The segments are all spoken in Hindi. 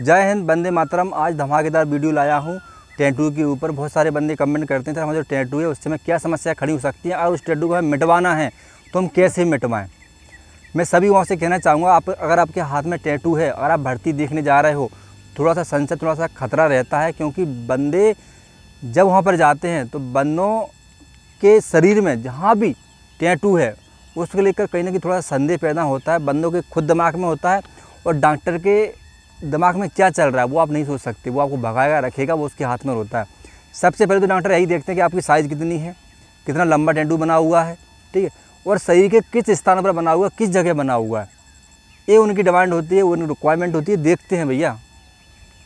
जय हिंद बंदे मातरम आज धमाकेदार वीडियो लाया हूँ टेंटू के ऊपर बहुत सारे बंदे कमेंट करते हैं सर हमारा जो टेंटू है उससे में क्या समस्या खड़ी हो सकती है और उस टेंटू को हमें मिटवाना है तो हम कैसे मिटवाएँ मैं सभी वहाँ से कहना चाहूँगा आप अगर आपके हाथ में टेंटू है अगर आप भर्ती देखने जा रहे हो थोड़ा सा संशय थोड़ा सा खतरा रहता है क्योंकि बंदे जब वहाँ पर जाते हैं तो बंदों के शरीर में जहाँ भी टैटू है उसको लेकर कहीं ना कहीं थोड़ा संदेह पैदा होता है बंदों के खुद दिमाग में होता है और डॉक्टर के दिमाग में क्या चल रहा है वो आप नहीं सोच सकते वो आपको भगाएगा रखेगा वो उसके हाथ में रोता है सबसे पहले तो डॉक्टर यही देखते हैं कि आपकी साइज़ कितनी है कितना लंबा टेंडू बना हुआ है ठीक है और शरीर के किस स्थान पर बना हुआ है किस जगह बना हुआ है ये उनकी डिमांड होती है उनकी रिक्वायरमेंट होती है देखते हैं भैया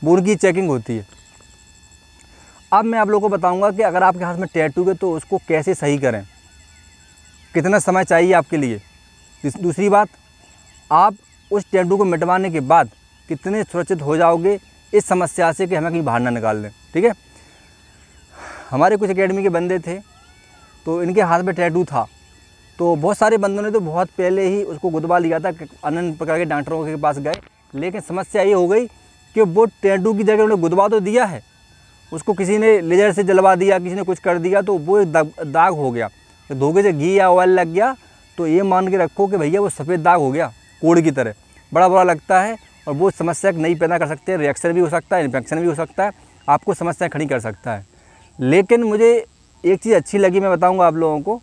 वो उनकी चेकिंग होती है अब मैं आप लोगों को बताऊंगा कि अगर आपके हाथ में टैटू है तो उसको कैसे सही करें कितना समय चाहिए आपके लिए दूसरी बात आप उस टैटू को मिटवाने के बाद कितने सुरक्षित हो जाओगे इस समस्या से कि हमें कहीं बाहर ना निकाल लें ठीक है हमारे कुछ अकेडमी के बंदे थे तो इनके हाथ में टैटू था तो बहुत सारे बंदों ने तो बहुत पहले ही उसको गुदबा लिया था अनंत प्रकार के डॉक्टरों के पास गए लेकिन समस्या ये हो गई कि वो टैटू की जगह उन्हें गुदबा तो दिया है उसको किसी ने लेजर से जलवा दिया किसी ने कुछ कर दिया तो वो दाग हो गया तो धोखे से घी या ऑयल लग गया तो ये मान के रखो कि भैया वो सफ़ेद दाग हो गया कोड़ की तरह बड़ा बुरा लगता है और वो समस्या नहीं पैदा कर सकते रिएक्शन भी हो सकता है इन्फेक्शन भी हो सकता है आपको समस्या खड़ी कर सकता है लेकिन मुझे एक चीज़ अच्छी लगी मैं बताऊँगा आप लोगों को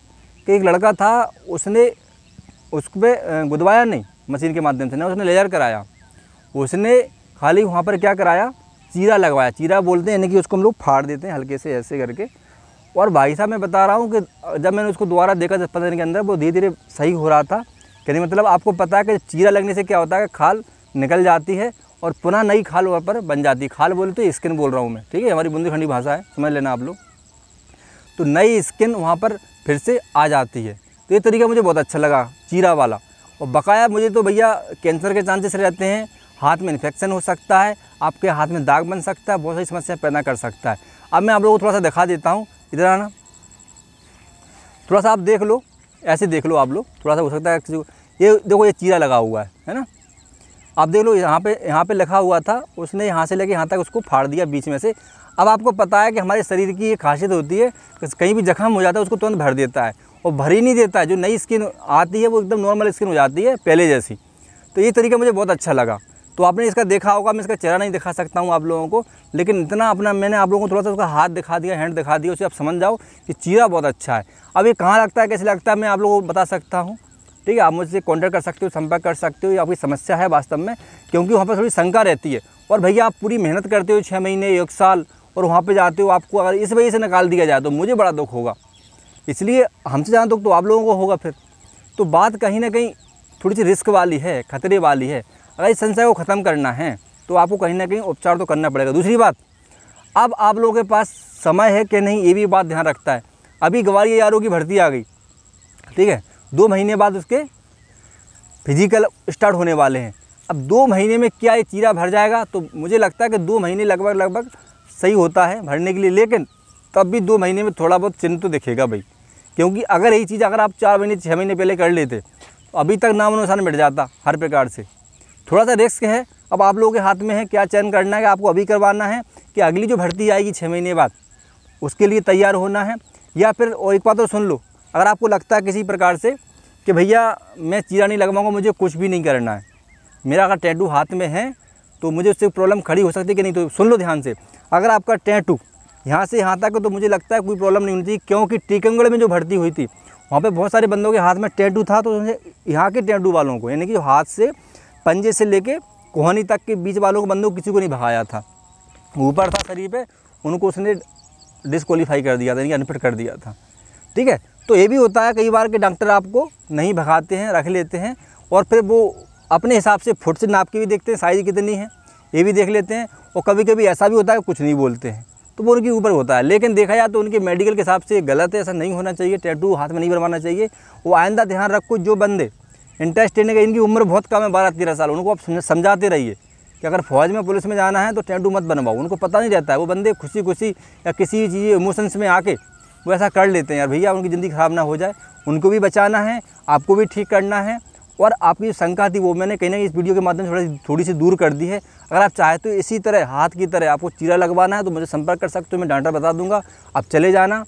कि एक लड़का था उसने उस पर गुदवाया नहीं मशीन के माध्यम से ना उसने लेजर कराया उसने खाली वहाँ पर क्या कराया चीरा लगवाया चीरा बोलते हैं यानी कि उसको हम लोग फाड़ देते हैं हल्के से ऐसे करके और भाई साहब मैं बता रहा हूँ कि जब मैंने उसको दोबारा देखा दस पंद्रह दिन के अंदर वो धीरे धीरे सही हो रहा था कहीं मतलब आपको पता है कि चीरा लगने से क्या होता है कि खाल निकल जाती है और पुनः नई खाल वहाँ पर बन जाती है खाल बोलते स्किन बोल रहा हूँ मैं ठीक है हमारी बुंदेखंडी भाषा है समझ लेना आप लोग तो नई स्किन वहाँ पर फिर से आ जाती है तो ये तरीका मुझे बहुत अच्छा लगा चीरा वाला और बकाया मुझे तो भैया कैंसर के चांसेस रहते हैं हाथ में इन्फेक्शन हो सकता है आपके हाथ में दाग बन सकता है बहुत सारी समस्याएं पैदा कर सकता है अब मैं आप लोगों को थोड़ा सा दिखा देता हूँ इधर आना थोड़ा सा आप देख लो ऐसे देख लो आप लोग थोड़ा सा हो सकता है ये देखो ये चीरा लगा हुआ है है ना आप देख लो यहाँ पे यहाँ पे लिखा हुआ था उसने यहाँ से लेके यहाँ तक उसको फाड़ दिया बीच में से अब आपको पता है कि हमारे शरीर की ये खासियत होती है कहीं भी जख्म हो जाता है उसको तुरंत भर देता है और भर ही नहीं देता है जो नई स्किन आती है वो एकदम नॉर्मल स्किन हो जाती है पहले जैसी तो ये तरीका मुझे बहुत अच्छा लगा तो आपने इसका देखा होगा मैं इसका चेहरा नहीं दिखा सकता हूँ आप लोगों को लेकिन इतना अपना मैंने आप लोगों को थोड़ा सा उसका हाथ दिखा दिया हैंड दिखा दिया उसे आप समझ जाओ कि चीरा बहुत अच्छा है अब ये कहाँ लगता है कैसे लगता है मैं आप लोगों को बता सकता हूँ ठीक है आप मुझसे कॉन्टैक्ट कर सकते हो संपर्क कर सकते हो या आपकी समस्या है वास्तव में क्योंकि वहाँ पर थोड़ी शंका रहती है और भैया आप पूरी मेहनत करते हो छः महीने एक साल और वहाँ पर जाते हो आपको अगर इस वजह से निकाल दिया जाए तो मुझे बड़ा दुख होगा इसलिए हमसे ज़्यादा दुख तो आप लोगों को होगा फिर तो बात कहीं ना कहीं थोड़ी सी रिस्क वाली है खतरे वाली है अगर इस संशय को ख़त्म करना है तो आपको कहीं ना कहीं उपचार तो करना पड़ेगा दूसरी बात अब आप लोगों के पास समय है कि नहीं ये भी बात ध्यान रखता है अभी गवारी यारों की भर्ती आ गई ठीक है दो महीने बाद उसके फिजिकल स्टार्ट होने वाले हैं अब दो महीने में क्या ये चीरा भर जाएगा तो मुझे लगता है कि दो महीने लगभग लगभग सही होता है भरने के लिए लेकिन तब भी दो महीने में थोड़ा बहुत चिन्ह तो दिखेगा भाई क्योंकि अगर यही चीज़ अगर आप चार महीने छः महीने पहले कर लेते तो अभी तक नाम अनुसार मिट जाता हर प्रकार से थोड़ा सा रिस्क है अब आप लोगों के हाथ में है क्या चयन करना है आपको अभी करवाना है कि अगली जो भर्ती आएगी छः महीने बाद उसके लिए तैयार होना है या फिर और एक बात और सुन लो अगर आपको लगता है किसी प्रकार से कि भैया मैं चीरा नहीं लगवाऊंगा मुझे कुछ भी नहीं करना है मेरा अगर टैटू हाथ में है तो मुझे उससे प्रॉब्लम खड़ी हो सकती है कि नहीं तो सुन लो ध्यान से अगर आपका टैटू यहाँ से यहाँ तक तो मुझे लगता है कोई प्रॉब्लम नहीं होनी चाहिए क्योंकि टीकमगढ़ में जो भर्ती हुई थी वहाँ पर बहुत सारे बंदों के हाथ में टैटू था तो यहाँ के टैटू वालों को यानी कि हाथ से पंजे से लेके कोहनी तक के बीच वालों को बंदों को किसी को नहीं भगाया था ऊपर था शरीर पर उनको उसने डिसक्वालीफाई कर दिया था यानी अनफिट कर दिया था ठीक है तो ये भी होता है कई बार के डॉक्टर आपको नहीं भगाते हैं रख लेते हैं और फिर वो अपने हिसाब से फुट से नाप के भी देखते हैं साइज़ कितनी है ये भी देख लेते हैं और कभी कभी ऐसा भी होता है कुछ नहीं बोलते हैं तो वो उनके ऊपर होता है लेकिन देखा जाए तो उनके मेडिकल के हिसाब से गलत है ऐसा नहीं होना चाहिए टैटू हाथ में नहीं बनवाना चाहिए वो आइंदा ध्यान रखो जो बंदे इंटरेस्ट लेने का इनकी उम्र बहुत कम है बारह तेरह साल उनको आप समझाते रहिए कि अगर फौज में पुलिस में जाना है तो टैटू मत बनवाओ उनको पता नहीं रहता है वो बंदे खुशी खुशी या किसी भी चीज़ इमोशंस में आके वो ऐसा कर लेते हैं यार भैया उनकी ज़िंदगी ख़राब ना हो जाए उनको भी बचाना है आपको भी ठीक करना है और आपकी शंका थी वो मैंने कहीं ना इस वीडियो के माध्यम से थोड़ी थोड़ी सी दूर कर दी है अगर आप चाहे तो इसी तरह हाथ की तरह आपको चीरा लगवाना है तो मुझे संपर्क कर सकते हो मैं डांटा बता दूंगा आप चले जाना